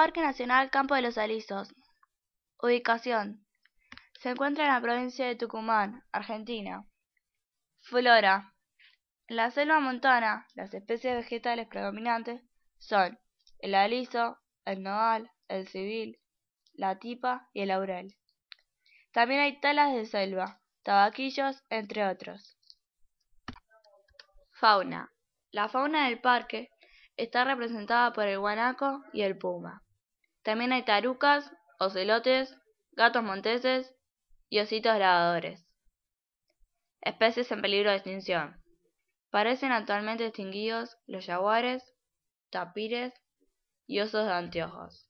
Parque Nacional Campo de los Alisos. Ubicación. Se encuentra en la provincia de Tucumán, Argentina. Flora. En la selva montana, las especies vegetales predominantes son el aliso, el nodal, el civil, la tipa y el laurel. También hay talas de selva, tabaquillos, entre otros. Fauna. La fauna del parque está representada por el guanaco y el puma. También hay tarucas, ocelotes, gatos monteses y ositos lavadores. Especies en peligro de extinción. Parecen actualmente extinguidos los jaguares, tapires y osos de anteojos.